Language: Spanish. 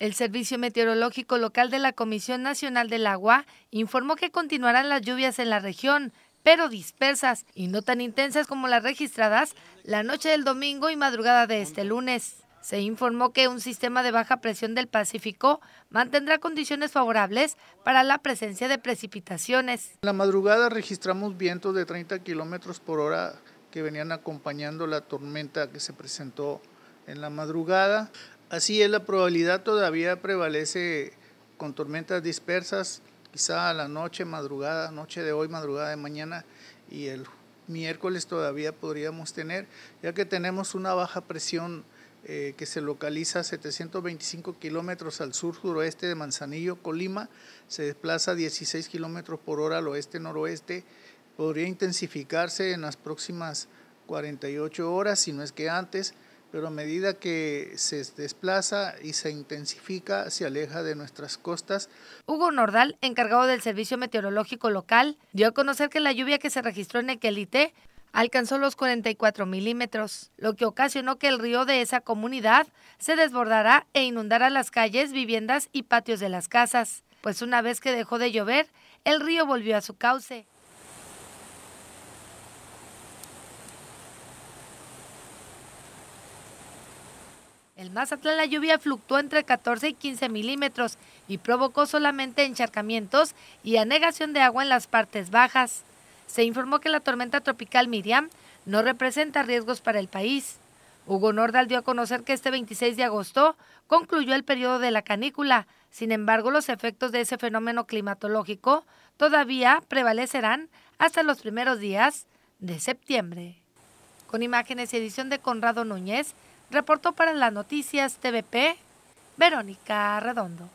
El Servicio Meteorológico Local de la Comisión Nacional del Agua informó que continuarán las lluvias en la región, pero dispersas y no tan intensas como las registradas la noche del domingo y madrugada de este lunes. Se informó que un sistema de baja presión del Pacífico mantendrá condiciones favorables para la presencia de precipitaciones. En la madrugada registramos vientos de 30 kilómetros por hora que venían acompañando la tormenta que se presentó en la madrugada. Así es, la probabilidad todavía prevalece con tormentas dispersas, quizá a la noche, madrugada, noche de hoy, madrugada de mañana y el miércoles todavía podríamos tener, ya que tenemos una baja presión eh, que se localiza a 725 kilómetros al sur-suroeste de Manzanillo, Colima, se desplaza 16 kilómetros por hora al oeste-noroeste, podría intensificarse en las próximas 48 horas, si no es que antes, pero a medida que se desplaza y se intensifica, se aleja de nuestras costas. Hugo Nordal, encargado del Servicio Meteorológico Local, dio a conocer que la lluvia que se registró en equelite alcanzó los 44 milímetros, lo que ocasionó que el río de esa comunidad se desbordara e inundara las calles, viviendas y patios de las casas, pues una vez que dejó de llover, el río volvió a su cauce. el Mazatlán la lluvia fluctuó entre 14 y 15 milímetros y provocó solamente encharcamientos y anegación de agua en las partes bajas. Se informó que la tormenta tropical Miriam no representa riesgos para el país. Hugo Nordal dio a conocer que este 26 de agosto concluyó el periodo de la canícula. Sin embargo, los efectos de ese fenómeno climatológico todavía prevalecerán hasta los primeros días de septiembre. Con imágenes y edición de Conrado Núñez, Reportó para las noticias TVP Verónica Redondo.